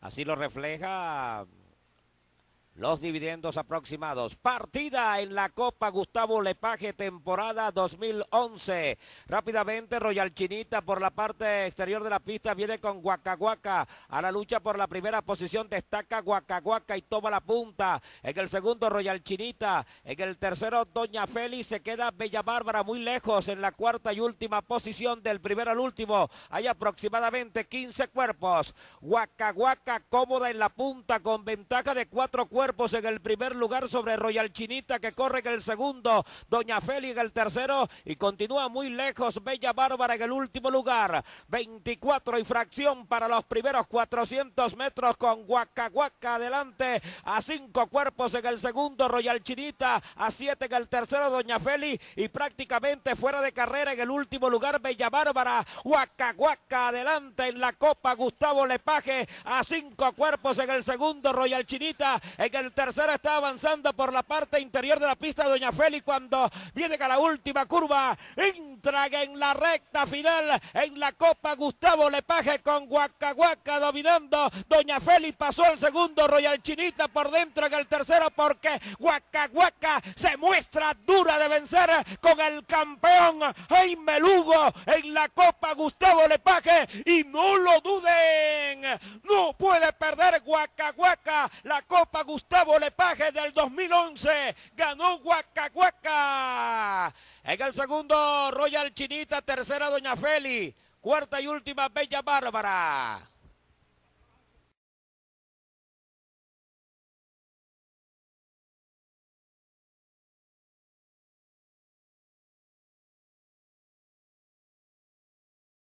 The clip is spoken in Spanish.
Así lo refleja los dividendos aproximados. Partida en la Copa Gustavo Lepage temporada 2011. Rápidamente, Royal Chinita por la parte exterior de la pista viene con Guacaguaca. A la lucha por la primera posición destaca Guacaguaca y toma la punta. En el segundo, Royal Chinita. En el tercero, Doña Félix. Se queda Bella Bárbara muy lejos en la cuarta y última posición del primero al último. Hay aproximadamente 15 cuerpos. Guacaguaca cómoda en la punta con ventaja de cuatro cuerpos cuerpos en el primer lugar sobre Royal Chinita que corre en el segundo, Doña Feli en el tercero y continúa muy lejos Bella Bárbara en el último lugar. 24 y fracción para los primeros 400 metros con guacahuaca adelante a cinco cuerpos en el segundo, Royal Chinita a siete en el tercero, Doña Feli y prácticamente fuera de carrera en el último lugar Bella Bárbara, Huacahuaca adelante en la Copa Gustavo Lepaje a cinco cuerpos en el segundo, Royal Chinita en el tercero está avanzando por la parte interior de la pista Doña Feli cuando viene a la última curva. Entra en la recta final en la Copa Gustavo Lepaje con Guacahuaca dominando. Doña Feli pasó al segundo, Royal Chinita por dentro en el tercero porque Huacahuaca se muestra dura de vencer con el campeón Jaime Lugo en la Copa Gustavo Lepaje y no lo duden perder Huacahuaca la Copa Gustavo Lepage del 2011. Ganó Huacahuaca. En el segundo, Royal Chinita. Tercera, Doña Feli. Cuarta y última, Bella Bárbara.